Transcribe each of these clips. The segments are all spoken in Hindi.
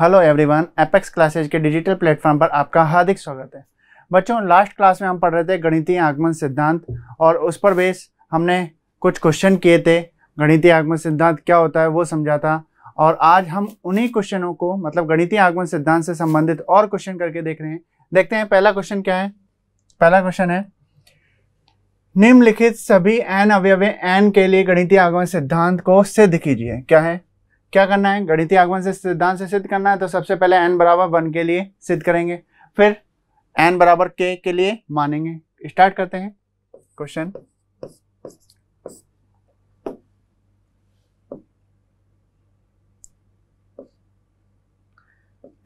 हेलो एवरीवन एपेक्स क्लासेज के डिजिटल प्लेटफॉर्म पर आपका हार्दिक स्वागत है बच्चों लास्ट क्लास में हम पढ़ रहे थे गणितीय आगमन सिद्धांत और उस पर बेस हमने कुछ क्वेश्चन किए थे गणितीय आगमन सिद्धांत क्या होता है वो समझा था और आज हम उन्हीं क्वेश्चनों को मतलब गणितीय आगमन सिद्धांत से संबंधित और क्वेश्चन करके देख रहे हैं देखते हैं पहला क्वेश्चन क्या है पहला क्वेश्चन है निम्नलिखित सभी एन अवयव एन के लिए गणितीय आगमन सिद्धांत को सिद्ध कीजिए क्या है क्या करना है गणितीय आगमन से सिद्धांत से सिद्ध करना है तो सबसे पहले एन बराबर वन के लिए सिद्ध करेंगे फिर एन बराबर के के लिए मानेंगे स्टार्ट करते हैं क्वेश्चन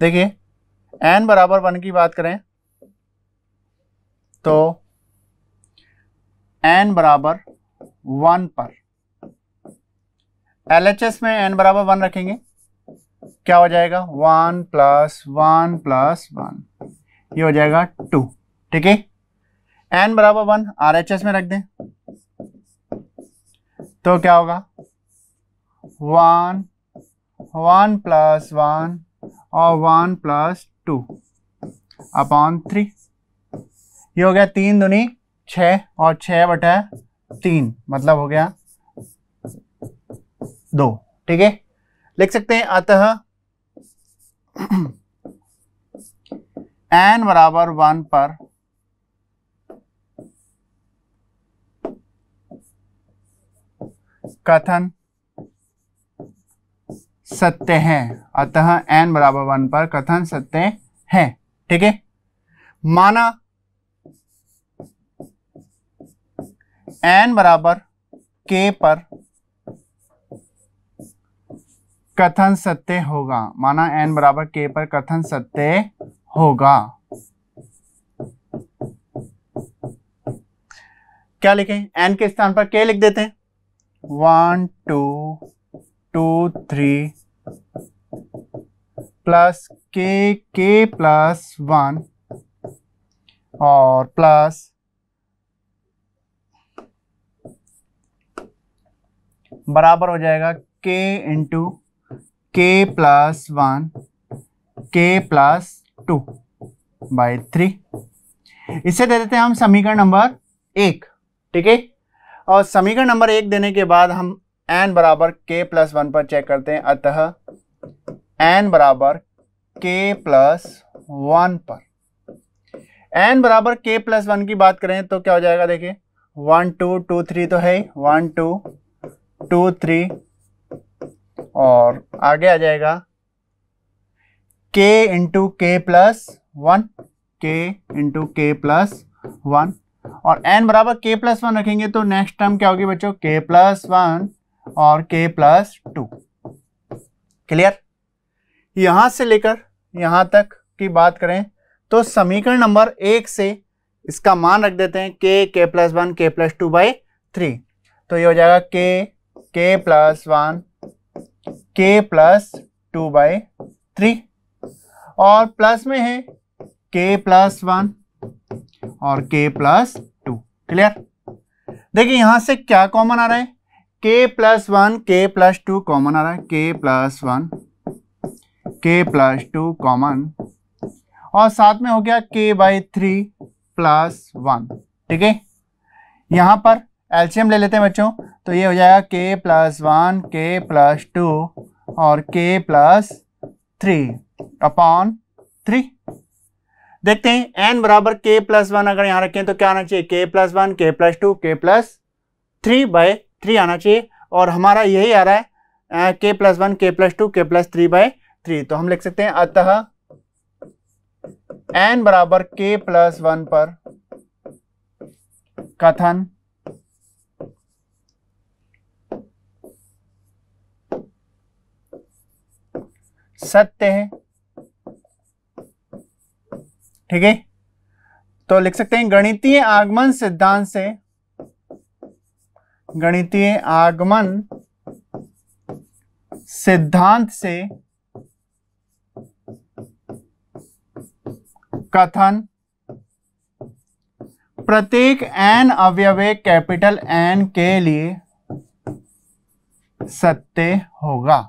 देखिए एन बराबर वन की बात करें तो एन बराबर वन पर एल एच एस में एन बराबर वन रखेंगे क्या हो जाएगा one plus one plus one ये हो जाएगा टू ठीक है एन बराबर वन आर एच एस में रख दें तो क्या होगा वन वन प्लस वन और one plus two upon three ये हो गया तीन दुनी छ और छ बटा तीन मतलब हो गया दो ठीक है लिख सकते हैं अतः एन बराबर वन पर कथन सत्य है अतः एन बराबर वन पर कथन सत्य है ठीक है माना एन बराबर के पर कथन सत्य होगा माना एन बराबर के पर कथन सत्य होगा क्या लिखें एन के स्थान पर के लिख देते हैं one two two three plus k k plus one और प्लस बराबर हो जाएगा k into k plus one k plus two by three इसे दे देते हैं हम समीकरण नंबर एक ठीक है और समीकरण नंबर एक देने के बाद हम एन बराबर के प्लस वन पर चेक करते हैं अतः एन बराबर के प्लस वन पर एन बराबर के प्लस वन की बात करें तो क्या हो जाएगा देखिए वन टू टू थ्री तो है वन टू टू थ्री और आगे आ जाएगा k into k plus one k into k plus one और n बराबर k प्लस वन रखेंगे तो नेक्स्ट टर्म क्या होगी बच्चों k प्लस वन और k प्लस टू क्लियर यहां से लेकर यहां तक की बात करें तो समीकरण नंबर एक से इसका मान रख देते हैं k k plus one k plus two by three तो ये हो जाएगा k k plus one k plus two by three और प्लस में है के प्लस वन और के प्लस टू क्लियर देखिए यहां से क्या कॉमन आ रहा है k plus one k plus two common आ रहा है k plus one k plus two common और साथ में हो गया के बाई थ्री प्लस वन ठीक है यहां पर एल्शियम ले लेते हैं बच्चों तो ये हो जाएगा k plus one k plus two और k plus three upon three देखते हैं एन बराबर के प्लस वन अगर यहां रखें तो क्या आना चाहिए k plus one k plus two k plus three by three आना चाहिए और हमारा यही आ रहा है k k plus one k plus two k plus three by three तो हम लिख सकते हैं अतः एन बराबर के प्लस वन पर कथन सत्य है ठीक है तो लिख सकते हैं गणितीय आगमन सिद्धांत से गणितीय आगमन सिद्धांत से कथन प्रत्येक एन अवयवे कैपिटल एन के लिए सत्य होगा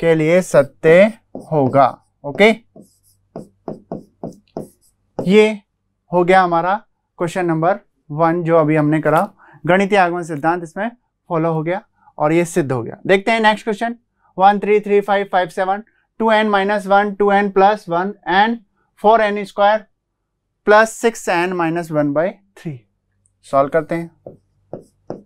के लिए सत्य होगा ओके ये हो गया हमारा क्वेश्चन नंबर वन जो अभी हमने करा गणितीय आगमन सिद्धांत इसमें फॉलो हो गया और ये सिद्ध हो गया देखते हैं next question one three three five five seven two n minus one two n plus one n four n square plus six n minus one by three solve करते हैं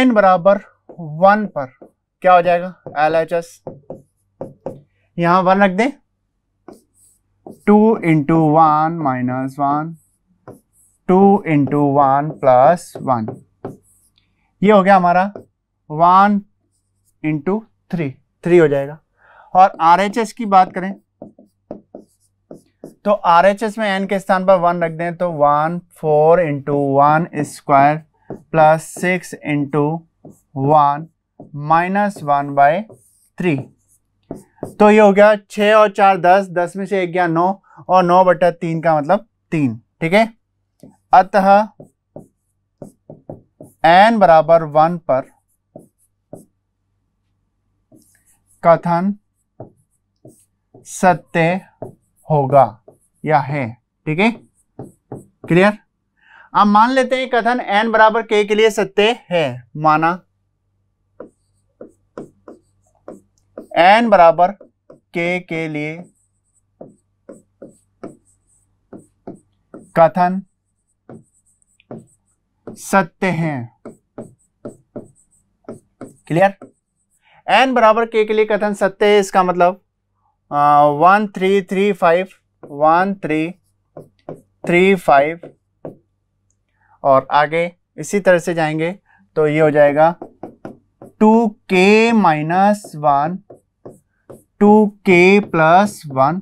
एन बराबर वन पर क्या हो जाएगा एल एच एस यहां वन रख दे two into one minus one two into one plus one ये हो गया हमारा वन इंटू थ्री थ्री हो जाएगा और आर एच एस की बात करें तो आर एच एस में एन के स्थान पर वन रख दें तो one four into one square plus six into one minus one by three तो ये हो गया छ और चार दस दस में से एक गया नौ और नौ बटा तीन का मतलब तीन ठीक है अतः एन बराबर वन पर कथन सत्य होगा या है ठीक है क्लियर अब मान लेते हैं कथन एन बराबर के के लिए सत्य है माना एन बराबर के के लिए कथन सत्य हैं क्लियर एन बराबर के के लिए कथन सत्य है इसका मतलब one three three five one three three five और आगे इसी तरह से जाएंगे तो ये हो जाएगा two k minus one two k plus one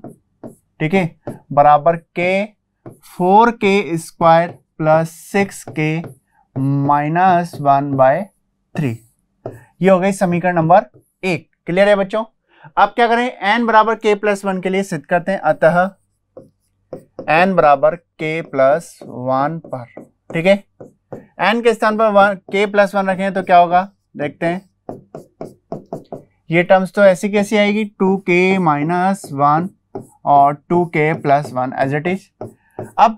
ठीक है बराबर k four k square plus six k minus one by three ये हो गई समीकरण नंबर एक क्लियर है बच्चों अब क्या करें एन बराबर के प्लस वन के लिए सिद्ध करते हैं अतः एन बराबर के प्लस वन पर ठीक है एन के स्थान पर वन के प्लस वन रखें तो क्या होगा देखते हैं ये टर्म्स तो ऐसी कैसी आएगी टू के माइनस वन और two k plus one as it is अब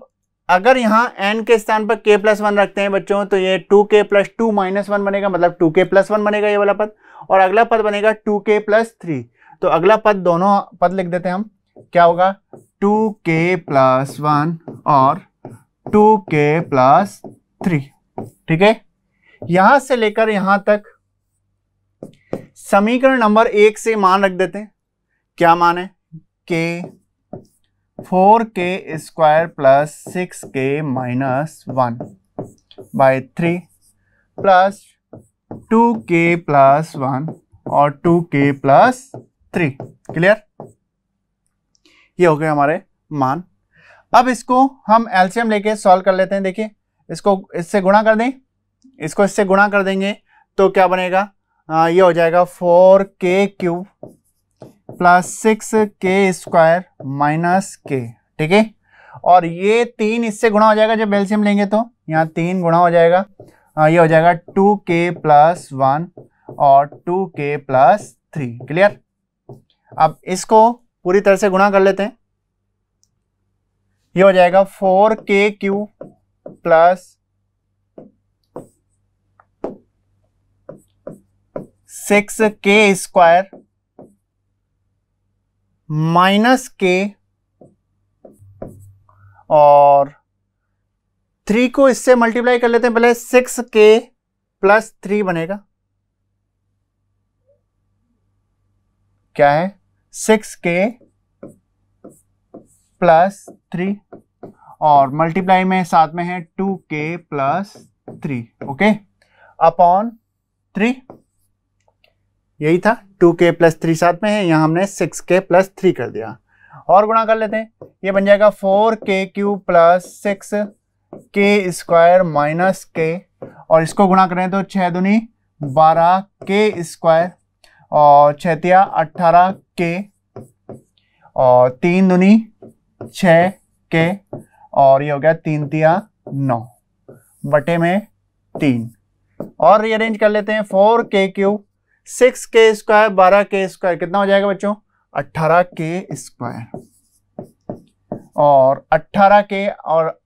अगर यहाँ n के स्थान पर k प्लस वन रखते हैं बच्चों तो ये 2k के प्लस टू माइनस वन बनेगा मतलब 2k के प्लस वन बनेगा ये वाला पद और अगला पद बनेगा 2k के प्लस थ्री तो अगला पद दोनों पद लिख देते हैं हम क्या होगा 2k के प्लस वन और 2k के प्लस थ्री ठीक है यहाँ से लेकर यहाँ तक समीकरण नंबर एक से मान रख देते हैं क्या मान है k four k square plus six k minus one by three plus two k plus one और two k plus three clear ये हो गए हमारे मान अब इसको हम एल्शियम लेके सॉल्व कर लेते हैं देखिए इसको इससे गुणा कर दें इसको इससे गुणा कर देंगे तो क्या बनेगा आ, हाँ, ये हो जाएगा four k cube plus six k square minus k ठीक है और ये तीन इससे गुणा हो जाएगा जब एल्सियम लेंगे तो यहाँ तीन गुणा हो जाएगा आ, हाँ, ये हो जाएगा टू के प्लस वन और two k plus three clear अब इसको पूरी तरह से गुणा कर लेते हैं ये हो जाएगा four k cube plus six k square minus k और थ्री को इससे मल्टीप्लाई कर लेते हैं पहले सिक्स के प्लस थ्री बनेगा क्या है सिक्स के प्लस थ्री और मल्टीप्लाई में साथ में है two k plus three okay upon three यही था टू के प्लस थ्री साथ में है यहाँ हमने सिक्स के प्लस थ्री कर दिया और गुणा कर लेते हैं ये बन जाएगा four k cube plus six k square minus k और इसको गुणा करें तो छः दुनी बारह के स्क्वायर और छतिया अट्ठारह के और तीन दुनी छ के और ये हो गया तीन तिया नौ बटे में तीन और रीअरेंज कर लेते हैं four k Q six k square बारह के स्क्वायर कितना हो जाएगा बच्चों अट्ठारह के स्क्वायर और अट्ठारह के और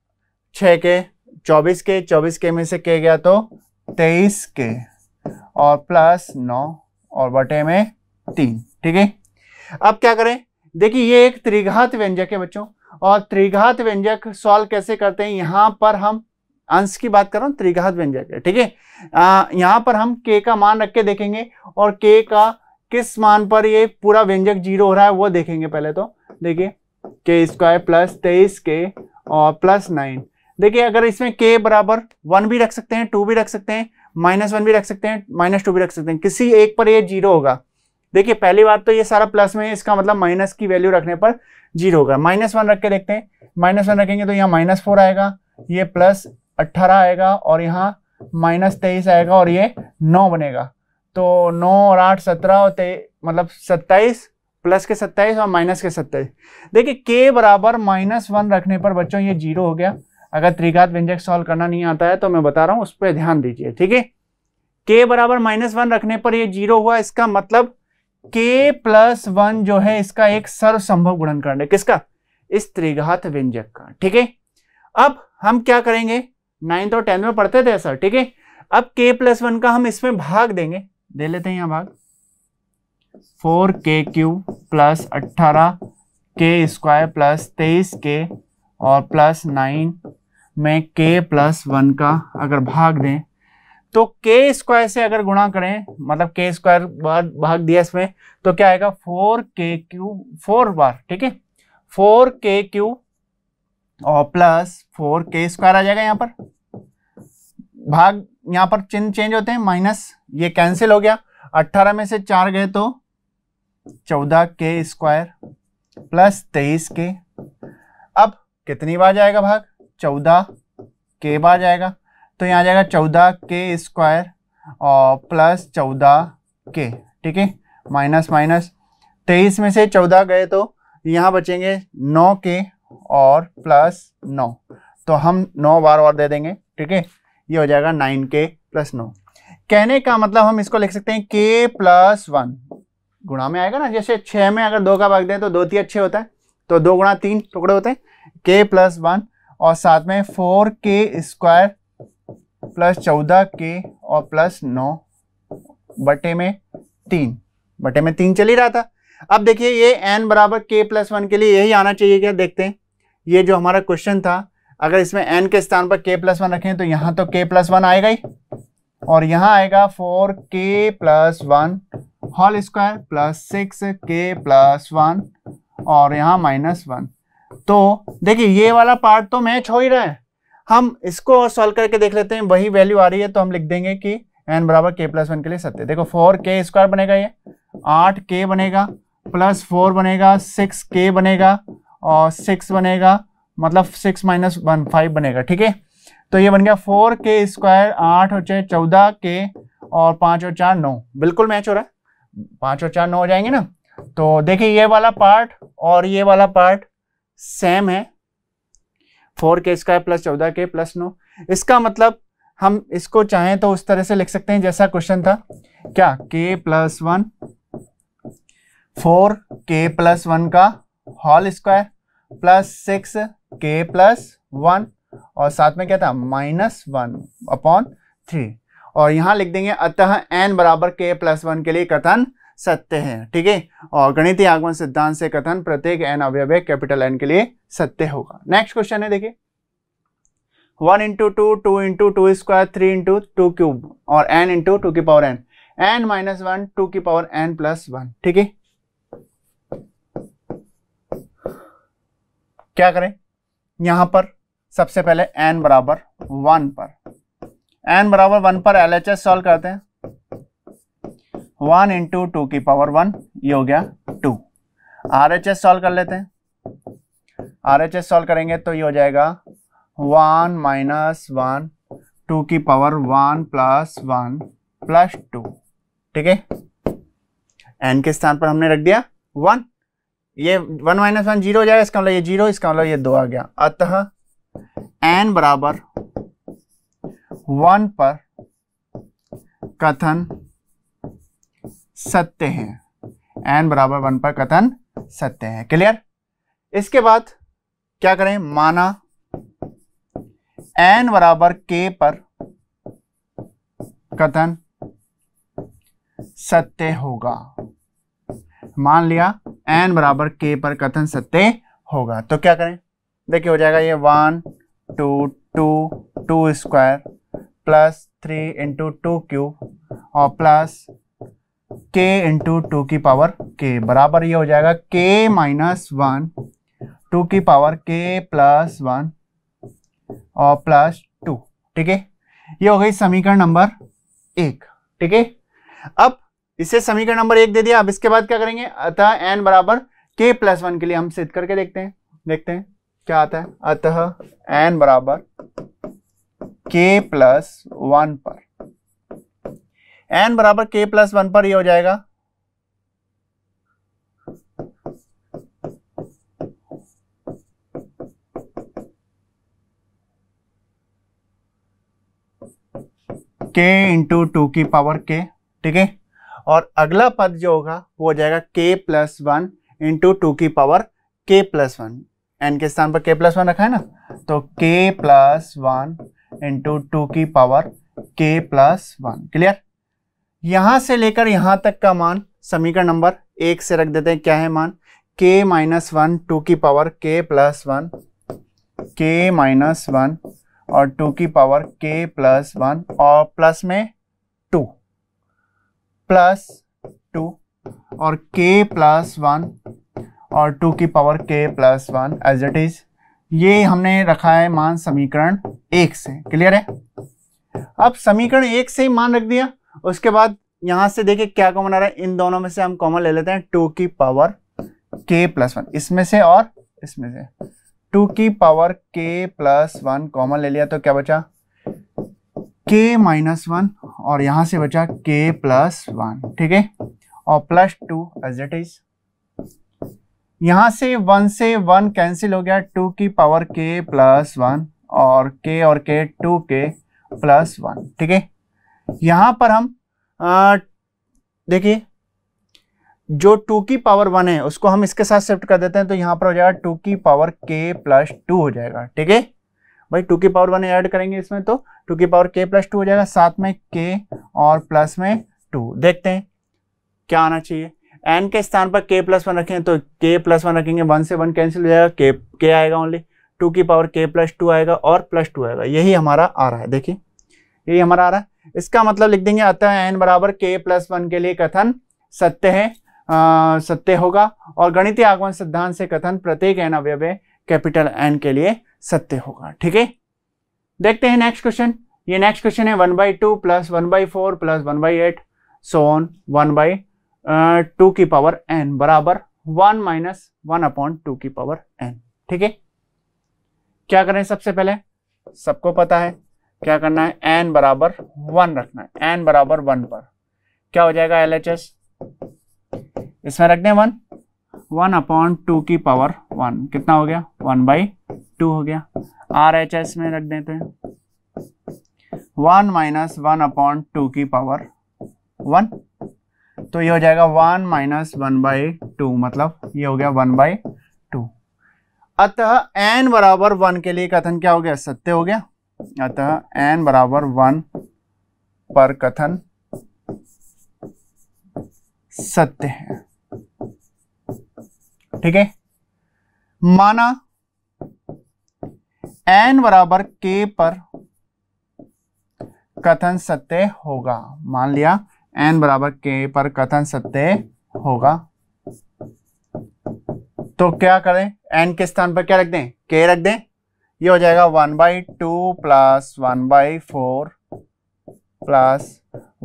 छ के चौबीस के चौबीस के में से के गया तो तेईस के और प्लस नौ और बटे में तीन ठीक है अब क्या करें देखिए ये एक त्रिघात व्यंजक है बच्चों और त्रिघात व्यंजक सॉल्व कैसे करते हैं यहां पर हम अंश की बात कर रहा हूँ त्रिघात व्यंजक है ठीक है यहाँ पर हम के का मान रख के देखेंगे और के का किस मान पर ये पूरा व्यंजक जीरो हो रहा है वो देखेंगे पहले तो देखिए के स्क्वायर प्लस तेईस के और प्लस नाइन देखिए अगर इसमें के बराबर वन भी रख सकते हैं टू भी रख सकते हैं माइनस वन भी रख सकते हैं माइनस टू भी रख सकते हैं किसी एक पर ये जीरो होगा देखिए पहली बार तो ये सारा प्लस में है इसका मतलब माइनस की वैल्यू रखने पर जीरो होगा माइनस वन रख के देखते हैं माइनस वन रखेंगे तो यहाँ माइनस फोर आएगा ये प्लस अट्ठारह आएगा और यहाँ माइनस तेईस आएगा और ये नौ बनेगा तो नौ और आठ सत्रह और मतलब सत्ताईस प्लस के सत्ताईस और माइनस के सत्ताईस देखिए के बराबर माइनस वन रखने पर बच्चों ये जीरो हो गया अगर त्रिघात व्यंजक सॉल्व करना नहीं आता है तो मैं बता रहा हूँ उस पर ध्यान दीजिए ठीक है के बराबर माइनस वन रखने पर ये जीरो हुआ इसका मतलब के प्लस वन जो है इसका एक सर्वसंभव गुणनखंड है किसका इस त्रिघात व्यंजक का ठीक है अब हम क्या करेंगे नाइन्थ और टेंथ में पढ़ते थे सर ठीक है अब के प्लस वन का हम इसमें भाग देंगे दे लेते हैं यहाँ भाग फोर के क्यू प्लस अट्ठारह के स्क्वायर प्लस तेईस के और प्लस नाइन में के प्लस वन का अगर भाग दें तो के स्क्वायर से अगर गुणा करें मतलब के स्क्वायर बाद भाग दिया इसमें तो क्या आएगा फोर के क्यू फोर बार ठीक है फोर के क्यू और प्लस फोर के स्क्वायर आ जाएगा यहाँ पर भाग यहाँ पर चिन्ह चेंज होते हैं माइनस ये कैंसिल हो गया अट्ठारह में से चार गए तो चौदह के स्क्वायर प्लस तेईस के अब कितनी बार जाएगा भाग चौदह के बार जाएगा तो यहाँ जाएगा चौदह के स्क्वायर और प्लस चौदह के ठीक है माइनस माइनस तेईस में से चौदह गए तो यहाँ बचेंगे नौ के और प्लस नौ तो हम नौ बार और दे देंगे ठीक है ये हो जाएगा नाइन के प्लस नौ कहने का मतलब हम इसको लिख सकते हैं के प्लस वन गुणा में आएगा ना जैसे छः में अगर दो का भाग दें तो दो तीन अच्छे होता है तो दो गुणा तीन टुकड़े होते हैं के प्लस वन और साथ में फोर के स्क्वायर प्लस चौदह के और प्लस नौ बटे में तीन बटे में तीन चल ही रहा था अब देखिए ये एन बराबर के प्लस वन के लिए यही आना चाहिए क्या देखते हैं ये जो हमारा क्वेश्चन था अगर इसमें एन के स्थान पर के प्लस वन रखें तो यहाँ तो के प्लस वन आएगा ही और यहाँ आएगा four k plus one whole square plus six k plus one और यहां माइनस वन तो देखिए ये वाला पार्ट तो मैच हो ही रहा है हम इसको और सॉल्व करके देख लेते हैं वही वैल्यू आ रही है तो हम लिख देंगे कि एन बराबर के प्लस वन के लिए सत्य देखो फोर के स्क्वायर बनेगा ये आठ के बनेगा प्लस फोर बनेगा सिक्स के बनेगा और सिक्स बनेगा मतलब सिक्स माइनस वन फाइव बनेगा ठीक है तो ये बन गया फोर के स्क्वायर आठ और छः चौदह के और पाँच और चार नौ बिल्कुल मैच हो रहा है पाँच और चार नौ हो जाएंगे ना तो देखिए ये वाला पार्ट और ये वाला पार्ट सेम है फोर के स्क्वायर प्लस चौदह के प्लस नौ इसका मतलब हम इसको चाहें तो उस तरह से लिख सकते हैं जैसा क्वेश्चन था क्या k plus one four k plus one का whole square plus six k plus one और साथ में क्या था माइनस वन अपॉन थ्री और यहां लिख देंगे अतः एन बराबर के प्लस वन के लिए कथन सत्य है ठीक है और गणितीय आगमन सिद्धांत से कथन प्रत्येक एन अवयव कैपिटल एन के लिए सत्य होगा नेक्स्ट क्वेश्चन है देखिए one into two two into two square three into two cube और एन इंटू टू की power n n minus one two की पावर एन प्लस वन ठीक है क्या करें यहां पर सबसे पहले एन बराबर वन पर एन बराबर वन पर एल एच एस सॉल्व करते हैं वन इंटू टू की पावर वन ये हो गया two R H S solve कर लेते हैं आर एच एस सॉल्व करेंगे तो ये हो जाएगा वन माइनस वन टू की power one plus one plus two ठीक है एन के स्थान पर हमने रख दिया वन ये वन माइनस वन जीरो हो जाएगा इसका मतलब ये जीरो इसका मतलब ये दो आ गया अतः एन बराबर वन पर कथन सत्य है एन बराबर वन पर कथन सत्य है क्लियर इसके बाद क्या करें माना एन बराबर के पर कथन सत्य होगा मान लिया एन बराबर के पर कथन सत्य होगा तो क्या करें देखिए हो जाएगा ये one two two two square plus three into two cube और प्लस के इंटू टू की पावर के बराबर ये हो जाएगा के माइनस वन टू की पावर के प्लस वन और प्लस टू ठीक है ये हो गई समीकरण नंबर एक ठीक है अब इसे समीकरण नंबर एक दे दिया अब इसके बाद क्या करेंगे अतः एन बराबर के प्लस वन के लिए हम सिद्ध करके देखते हैं देखते हैं क्या आता है अतः एन बराबर के प्लस वन पर एन बराबर के प्लस वन पर ये हो जाएगा के इंटू टू की पावर के ठीक है और अगला पद जो होगा वो हो जाएगा k plus one into two की power k plus one n के स्थान पर के प्लस वन रखा है ना तो k plus one into two की power k plus one clear यहां से लेकर यहां तक का मान समीकरण नंबर एक से रख देते हैं क्या है मान के माइनस वन टू की power k plus one k minus one और टू की पावर के प्लस वन और प्लस में प्लस टू और k प्लस वन और टू की power k plus one as it is ये हमने रखा है मान समीकरण एक से क्लियर है अब समीकरण एक से ही मान रख दिया उसके बाद यहां से देखिए क्या कॉमन आ रहा है इन दोनों में से हम कॉमन ले लेते हैं टू की पावर k प्लस वन इसमें से और इसमें से टू की power k plus one common ले लिया तो क्या बचा के माइनस वन और यहां से बचा के प्लस वन ठीक है और plus two as it is यहां से वन से वन कैंसिल हो गया टू की पावर के प्लस वन और के और के टू के प्लस वन ठीक है यहां पर हम देखिए जो टू की पावर वन है उसको हम इसके साथ शिफ्ट कर देते हैं तो यहां पर हो जाएगा टू की पावर के प्लस टू हो जाएगा ठीक है भाई टू की पावर वन ऐड करेंगे इसमें तो टू की पावर के प्लस टू हो जाएगा साथ में के और प्लस में टू देखते हैं क्या आना चाहिए एन के स्थान पर के प्लस वन रखें तो के प्लस वन रखेंगे वन से वन कैंसिल हो जाएगा के के आएगा ओनली टू की पावर के प्लस टू आएगा और प्लस टू आएगा यही हमारा आ रहा है देखिए यही हमारा आ रहा है इसका मतलब लिख देंगे अतः एन बराबर के प्लस वन के लिए कथन सत्य है सत्य होगा और गणितीय आगमन सिद्धांत से कथन प्रत्येक एन अवयव कैपिटल एन के लिए सत्य होगा ठीक है देखते हैं नेक्स्ट क्वेश्चन ये नेक्स्ट क्वेश्चन है one by two plus one by four plus one by eight so on one by two की पावर एन बराबर one minus one upon two की पावर एन ठीक है क्या करें सबसे पहले सबको पता है क्या करना है एन बराबर वन रखना है एन बराबर वन पर क्या हो जाएगा एल एच एस इसमें रख दें वन वन अपॉन टू की पावर वन कितना हो गया वन बाई टू हो गया आर एच एस में रख देते हैं one minus one upon two की पावर वन तो ये हो जाएगा one minus one by two मतलब ये हो गया वन बाई टू अतः एन बराबर वन के लिए कथन क्या हो गया सत्य हो गया अतः एन बराबर वन पर कथन सत्य है ठीक है माना एन बराबर के पर कथन सत्य होगा मान लिया एन बराबर के पर कथन सत्य होगा तो क्या करें एन के स्थान पर क्या रख दें के रख दें ये हो जाएगा one by two plus one by four plus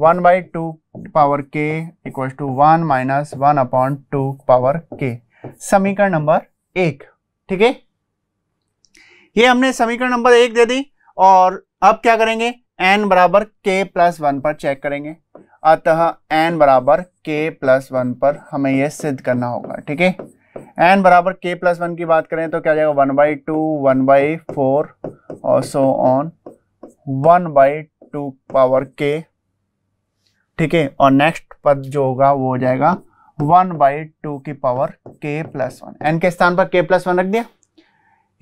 one by two power k equal to one minus one upon two power k समीकरण नंबर एक ठीक है ये हमने समीकरण नंबर एक दे दी और अब क्या करेंगे एन बराबर के प्लस वन पर चेक करेंगे अतः एन बराबर के प्लस वन पर हमें यह सिद्ध करना होगा ठीक है एन बराबर के प्लस वन की बात करें तो क्या जाएगा one by two one by four और so on one by two power k ठीक है और नेक्स्ट पद जो होगा वो हो जाएगा वन बाई टू की power k plus one n के स्थान पर के प्लस वन रख दिया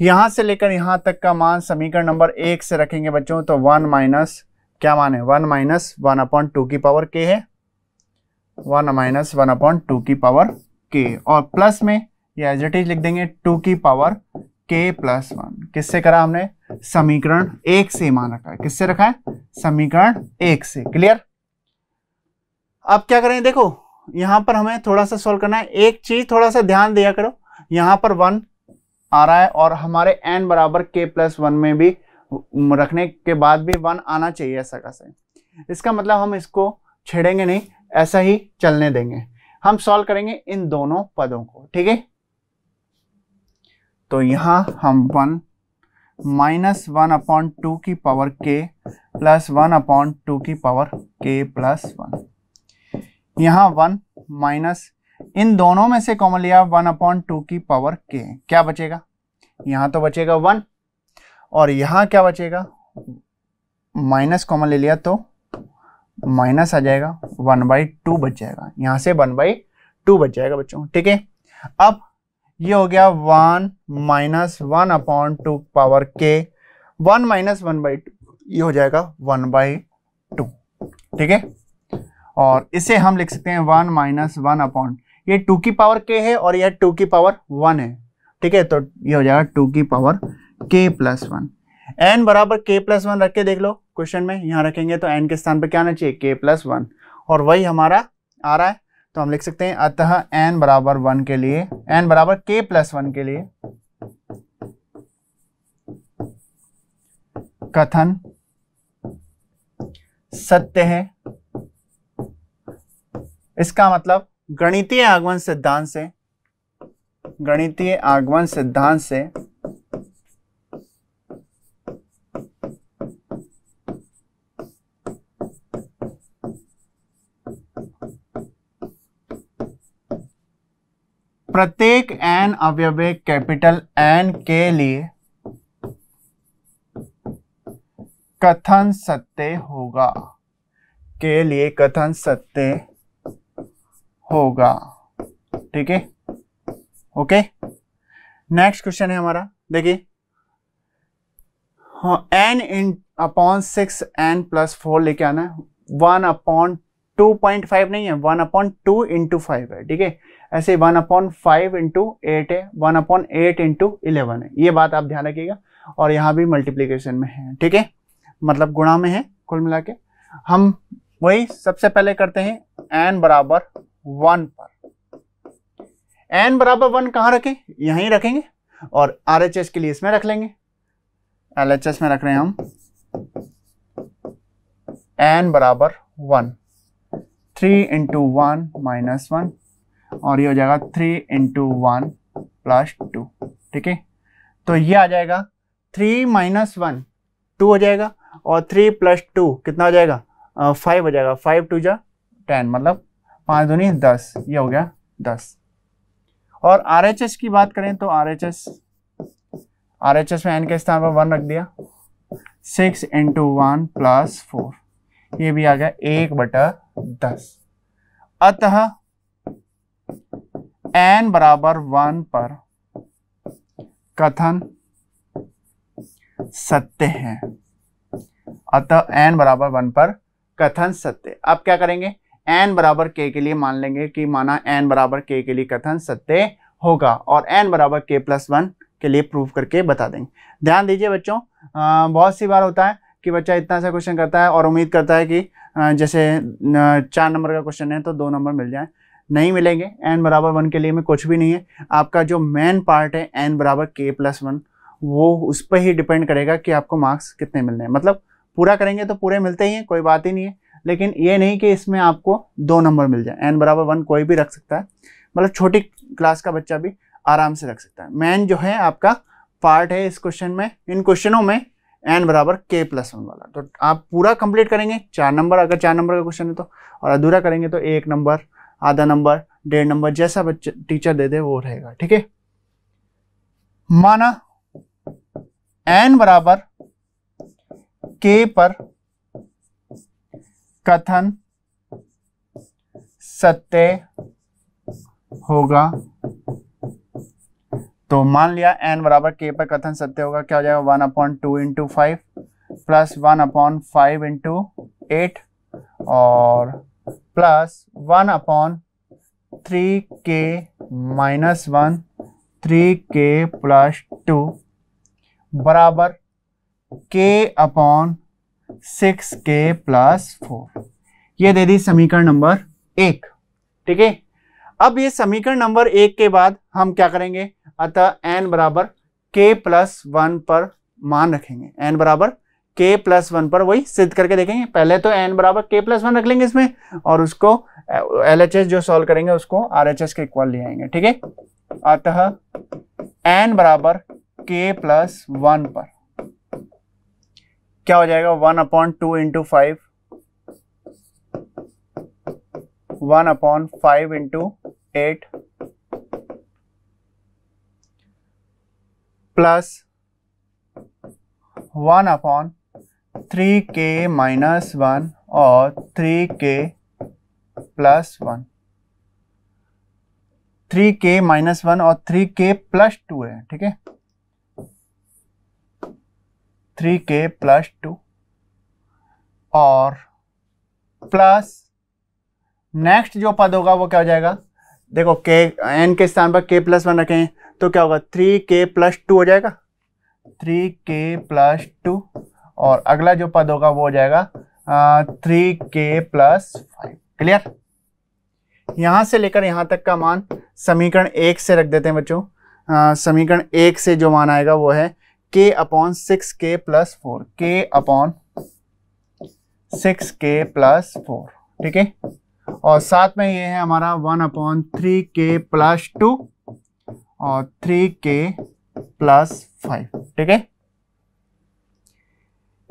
यहां से लेकर यहां तक का मान समीकरण नंबर एक से रखेंगे बच्चों तो वन माइनस क्या मान है one minus one upon two की पावर के है one minus one upon two की पावर के और प्लस में या एज इट इज लिख देंगे टू की पावर के प्लस वन किससे करा हमने समीकरण एक से मान रखा है किससे रखा है समीकरण एक से क्लियर अब क्या करें देखो यहाँ पर हमें थोड़ा सा सोल्व करना है एक चीज थोड़ा सा ध्यान दिया करो यहाँ पर वन आ रहा है और हमारे एन बराबर के प्लस वन में भी रखने के बाद भी वन आना चाहिए ऐसा से इसका मतलब हम इसको छेड़ेंगे नहीं ऐसा ही चलने देंगे हम सॉल्व करेंगे इन दोनों पदों को ठीक है तो यहाँ हम one minus one upon two की power k plus one upon two की पावर के प्लस वन यहां वन माइनस इन दोनों में से कॉमन लिया वन अपॉन टू की पावर के क्या बचेगा यहां तो बचेगा वन और यहां क्या बचेगा माइनस कॉमन ले लिया तो माइनस आ जाएगा वन बाई टू बच जाएगा यहां से वन बाई टू बच जाएगा बच्चों ठीक है अब ये हो गया one minus one upon two power k one minus one by two ये हो जाएगा वन बाई टू ठीक है और इसे हम लिख सकते हैं वन माइनस वन अपॉन ये टू की पावर के है और यह टू की पावर वन है ठीक है तो ये हो जाएगा टू की power k plus one N बराबर के प्लस वन रख के देख लो क्वेश्चन में यहाँ रखेंगे तो एन के स्थान पर क्या आना चाहिए के प्लस वन और वही हमारा आ रहा है तो हम लिख सकते हैं अतः एन बराबर वन के लिए एन बराबर के प्लस वन के लिए कथन सत्य है इसका मतलब गणितीय आगमन सिद्धांत से गणितीय आगमन सिद्धांत से प्रत्येक एन अवयव कैपिटल एन के लिए कथन सत्य होगा के लिए कथन सत्य होगा ठीक है ओके नेक्स्ट क्वेश्चन है हमारा देखिए एन इन upon six n plus four लेके आना है one upon two point five नहीं है one upon two into five है ठीक है ऐसे one upon five into eight है one upon eight into eleven है ये बात आप ध्यान रखिएगा और यहाँ भी मल्टीप्लीकेशन में है ठीक है मतलब गुणा में है कुल मिला के हम वही सबसे पहले करते हैं एन बराबर वन पर एन बराबर वन कहां रखें यहीं रखेंगे और आर एच एस के लिए इसमें रख लेंगे एल एच एस में रख रहे हैं हम एन बराबर one three into one minus one और ये हो जाएगा three into one plus two ठीक है तो ये आ जाएगा थ्री माइनस वन टू हो जाएगा और थ्री प्लस टू कितना हो जाएगा फाइव हो जाएगा फाइव टू जा टेन मतलब पांच दूनी दस ये हो गया दस और आर की बात करें तो R H S R H S में एन के स्थान पर वन रख दिया six into one plus four ये भी आ गया एक बटा दस अतः एन बराबर वन पर कथन सत्य है अतः एन बराबर वन पर कथन सत्य अब क्या करेंगे एन बराबर के के लिए मान लेंगे कि माना एन बराबर के के लिए कथन सत्य होगा और एन बराबर के प्लस वन के लिए प्रूफ करके बता देंगे ध्यान दीजिए बच्चों बहुत सी बार होता है कि बच्चा इतना सा क्वेश्चन करता है और उम्मीद करता है कि जैसे चार नंबर का क्वेश्चन है तो दो नंबर मिल जाए नहीं मिलेंगे एन बराबर वन के लिए में कुछ भी नहीं है आपका जो मेन पार्ट है एन बराबर के प्लस वन वो उस पर ही डिपेंड करेगा कि आपको मार्क्स कितने मिलने हैं मतलब पूरा करेंगे तो पूरे मिलते ही हैं कोई बात ही नहीं है लेकिन ये नहीं कि इसमें आपको दो नंबर मिल जाए एन बराबर वन कोई भी रख सकता है मतलब छोटी क्लास का बच्चा भी आराम से रख सकता है मैन जो है आपका पार्ट है इस क्वेश्चन में इन क्वेश्चनों में एन बराबर के प्लस वन वाला तो आप पूरा कंप्लीट करेंगे चार नंबर अगर चार नंबर का क्वेश्चन है तो और अधूरा करेंगे तो एक नंबर आधा नंबर डेढ़ नंबर जैसा बच्चा टीचर दे दे वो रहेगा ठीक है माना एन बराबर के पर कथन सत्य होगा तो मान लिया एन बराबर के पर कथन सत्य होगा क्या हो जाएगा one upon two into five plus one upon five into eight और plus one upon three k minus one three k plus two बराबर k upon six k plus four यह दे दी समीकरण नंबर एक ठीक है अब ये समीकरण नंबर एक के बाद हम क्या करेंगे अतः एन बराबर के प्लस वन पर मान रखेंगे एन बराबर के प्लस वन पर वही सिद्ध करके देखेंगे पहले तो एन बराबर के प्लस वन रख लेंगे इसमें और उसको एल एच एस जो सॉल्व करेंगे उसको आर एच एस के इक्वल ले आएंगे ठीक है अतः एन बराबर के प्लस वन पर क्या हो जाएगा one upon two into five one upon five into eight plus one upon three k minus one और three k plus one three k minus one और थ्री के प्लस टू है ठीक है थ्री के प्लस टू और प्लस नेक्स्ट जो पद होगा वो क्या हो जाएगा देखो के एन के स्थान पर के प्लस वन रखें तो क्या होगा थ्री के प्लस टू हो जाएगा थ्री के प्लस टू और अगला जो पद होगा वो हो जाएगा three k plus five clear यहां से लेकर यहां तक का मान समीकरण एक से रख देते हैं बच्चों समीकरण एक से जो मान आएगा वो है k upon six k plus four k upon six k plus four ठीक है और साथ में ये है हमारा one upon three k plus two और थ्री के प्लस फाइव ठीक है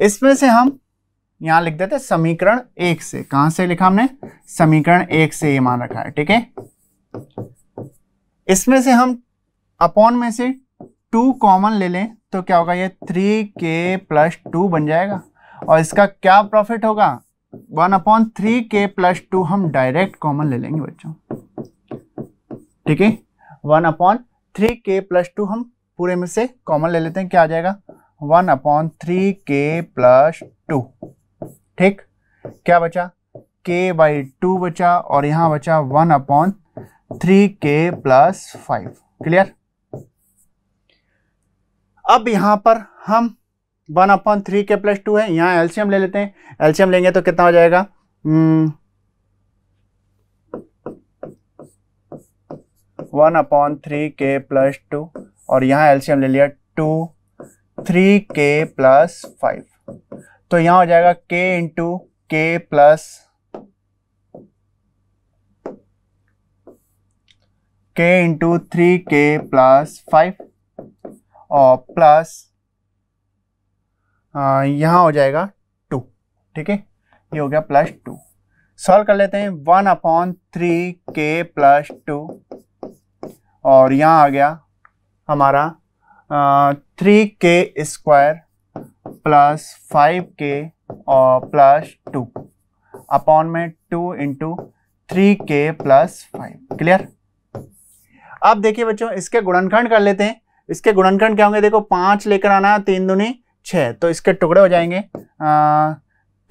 इसमें से हम यहां लिख देते समीकरण एक से कहां से लिखा हमने समीकरण एक से ये मान रखा है ठीक है इसमें से हम अपॉन में से टू कॉमन ले लें तो क्या होगा ये थ्री के प्लस टू बन जाएगा और इसका क्या प्रॉफिट होगा one upon three k plus two हम डायरेक्ट कॉमन ले लेंगे बच्चों ठीक है one upon three k plus two हम पूरे में से कॉमन ले लेते हैं क्या आ जाएगा one upon three k plus two ठीक क्या बचा के बाई टू बचा और यहां बचा one upon three k plus five clear अब यहाँ पर हम one upon three k plus two है यहाँ एल्शियम ले लेते हैं एल्शियम लेंगे तो कितना हो जाएगा हम्म, one upon three k plus two और यहाँ एल्शियम ले लिया two three k plus five तो यहाँ हो जाएगा k into k plus k into three k plus five और प्लस यहाँ हो जाएगा टू ठीक है ये हो गया प्लस टू सॉल्व कर लेते हैं one upon three k plus two और यहाँ आ गया हमारा three k square plus five k और प्लस टू अपॉन में two into three k plus five clear अब देखिए बच्चों इसके गुणनखंड कर लेते हैं इसके गुणनखंड क्या होंगे देखो पाँच लेकर आना तीन दुनी छः तो इसके टुकड़े हो जाएंगे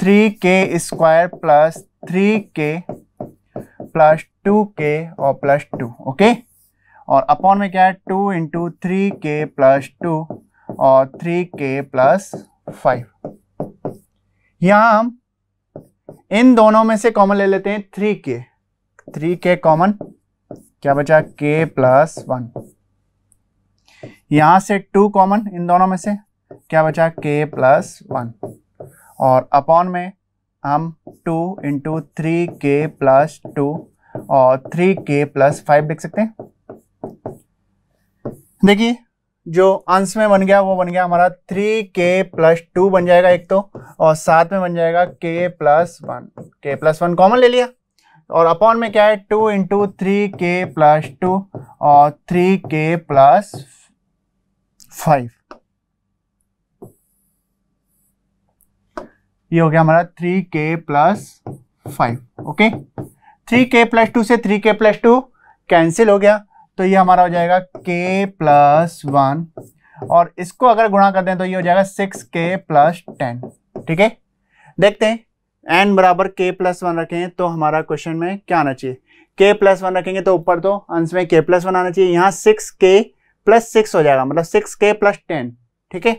three k square plus three k plus two k और प्लस टू ओके और अपॉन में क्या है two into three k plus two और थ्री के प्लस फाइव यहाँ हम इन दोनों में से कॉमन ले लेते हैं थ्री के थ्री के कॉमन क्या बचा के प्लस वन यहां से टू कॉमन इन दोनों में से क्या बचा के प्लस वन और अपॉन में हम two into three k plus two और थ्री के प्लस फाइव लिख सकते हैं देखिए जो अंश में बन गया वो बन गया हमारा थ्री के प्लस टू बन जाएगा एक तो और साथ में बन जाएगा k plus one k plus one common ले लिया और अपॉन में क्या है two into three k plus two और थ्री के प्लस फाइव ये हो गया हमारा three k plus five okay three k plus two से three k plus two cancel हो गया तो ये हमारा हो जाएगा के प्लस वन और इसको अगर गुणा कर दें तो ये हो जाएगा सिक्स के प्लस टेन ठीक है देखते हैं एन बराबर के प्लस वन रखें तो हमारा क्वेश्चन में क्या आना चाहिए के प्लस वन रखेंगे तो ऊपर तो अंश में के प्लस वन आना चाहिए यहाँ सिक्स के प्लस सिक्स हो जाएगा मतलब सिक्स के प्लस टेन ठीक है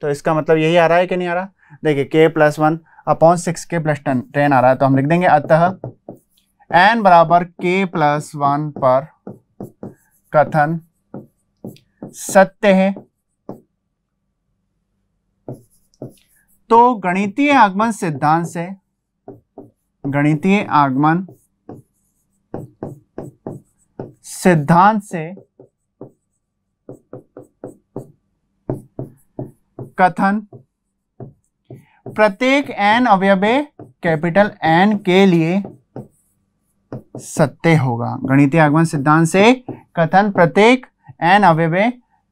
तो इसका मतलब यही आ रहा है कि नहीं आ रहा देखिए k plus one upon six k plus ten ten आ रहा है तो हम लिख देंगे अतः एन बराबर के प्लस वन पर कथन सत्य है तो गणितीय आगमन सिद्धांत से गणितीय आगमन सिद्धांत से कथन प्रत्येक एन अवयवे कैपिटल एन के लिए सत्य होगा गणितीय आगमन सिद्धांत से कथन प्रत्येक एन अवयवे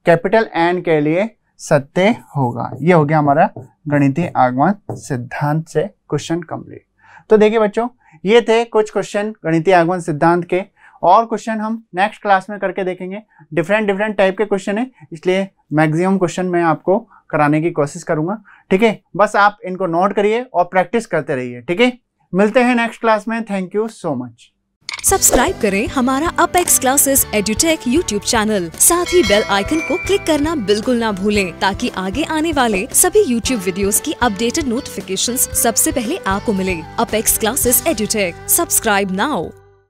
कैपिटल एन के लिए सत्य होगा यह हो गया हमारा गणितीय आगमन सिद्धांत से क्वेश्चन कंप्लीट तो देखिए बच्चों ये थे कुछ क्वेश्चन गणितीय आगमन सिद्धांत के और क्वेश्चन हम नेक्स्ट क्लास में करके देखेंगे डिफरेंट डिफरेंट टाइप के क्वेश्चन है इसलिए मैक्सिमम क्वेश्चन मैं आपको कराने की कोशिश करूंगा ठीक है बस आप इनको नोट करिए और प्रैक्टिस करते रहिए ठीक है मिलते हैं नेक्स्ट क्लास में thank you so much subscribe करें हमारा Apex classes Edutech YouTube channel साथ ही बेल आइकन को क्लिक करना बिल्कुल ना भूलें ताकि आगे आने वाले सभी यूट्यूब वीडियोस की अपडेटेड नोटिफिकेशंस सबसे पहले आपको मिले Apex classes Edutech subscribe now